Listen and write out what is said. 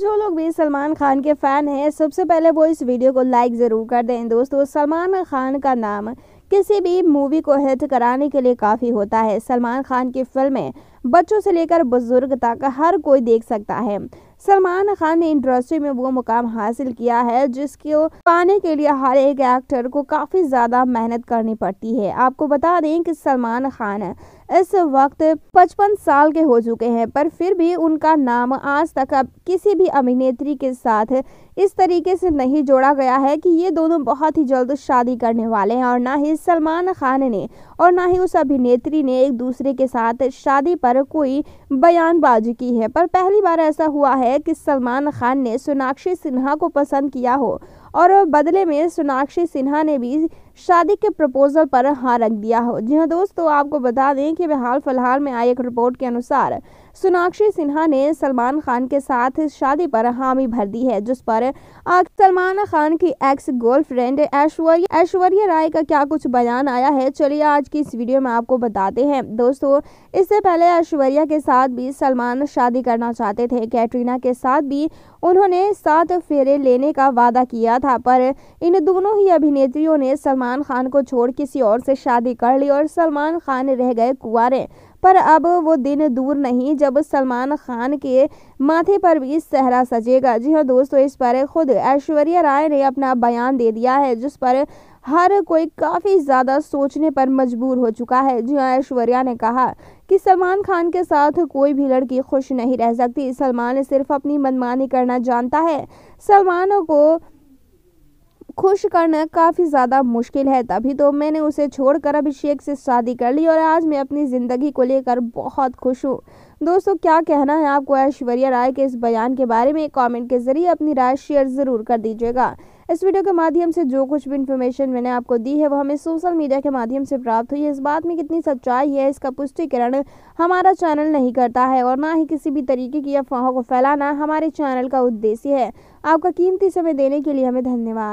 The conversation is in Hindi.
जो लोग भी सलमान खान के फ़ैन हैं सबसे पहले वो इस वीडियो को लाइक ज़रूर कर दें दोस्तों सलमान खान का नाम किसी भी मूवी को हिट कराने के लिए काफ़ी होता है सलमान खान की फिल्में बच्चों से लेकर बुजुर्ग तक हर कोई देख सकता है सलमान खान ने इंडस्ट्री में वो मुकाम हासिल किया है जिसको पाने के लिए हर एक एक्टर को काफ़ी ज़्यादा मेहनत करनी पड़ती है आपको बता दें कि सलमान खान इस वक्त 55 साल के हो चुके हैं पर फिर भी उनका नाम आज तक अब किसी भी अभिनेत्री के साथ इस तरीके से नहीं जोड़ा गया है कि ये दोनों बहुत ही जल्द शादी करने वाले हैं और ना ही सलमान खान ने और ना ही उस अभिनेत्री ने एक दूसरे के साथ शादी पर कोई बयानबाजी की है पर पहली बार ऐसा हुआ है है कि सलमान खान ने सोनाक्षी सिन्हा को पसंद किया हो और बदले में सोनाक्षी सिन्हा ने भी शादी के प्रपोजल पर हाँ रख दिया हो जी हाँ दोस्तों आपको बता दें कि हाल फिलहाल में आई एक रिपोर्ट के अनुसार सोनाक्षी सिन्हा ने सलमान खान के साथ शादी पर हामी भर दी है जिस पर सलमान खान की एक्स गर्लफ्रेंड ऐश्वर्या ऐश्वर्या राय का क्या कुछ बयान आया है चलिए आज की इस वीडियो में आपको बताते हैं दोस्तों इससे पहले ऐश्वर्या के साथ भी सलमान शादी करना चाहते थे कैटरीना के साथ भी उन्होंने सात फेरे लेने का वादा किया था पर इन दोनों ही अभिनेत्रियों ने सलमान सलमान खान को छोड़ किसी और से शादी कर ली और सलमान खान रह गए कुंवरे पर अब वो दिन दूर नहीं जब सलमान खान के माथे पर भी सहरा सजेगा जी हाँ दोस्तों इस पर खुद ऐश्वर्या राय ने अपना बयान दे दिया है जिस पर हर कोई काफ़ी ज़्यादा सोचने पर मजबूर हो चुका है जी हाँ ऐश्वर्या ने कहा कि सलमान खान के साथ कोई भी लड़की खुश नहीं रह सकती सलमान सिर्फ अपनी मनमानी करना जानता है सलमान को खुश करना काफ़ी ज़्यादा मुश्किल है तभी तो मैंने उसे छोड़कर अभिषेक से शादी कर ली और आज मैं अपनी ज़िंदगी को लेकर बहुत खुश हूँ दोस्तों क्या कहना है आपको ऐश्वर्या राय के इस बयान के बारे में कमेंट के जरिए अपनी राय शेयर ज़रूर कर दीजिएगा इस वीडियो के माध्यम से जो कुछ भी इन्फॉर्मेशन मैंने आपको दी है वो हमें सोशल मीडिया के माध्यम से प्राप्त हुई है इस बात में कितनी सच्चाई है इसका पुष्टिकरण हमारा चैनल नहीं करता है और ना ही किसी भी तरीके की अफवाहों को फैलाना हमारे चैनल का उद्देश्य है आपका कीमती समय देने के लिए हमें धन्यवाद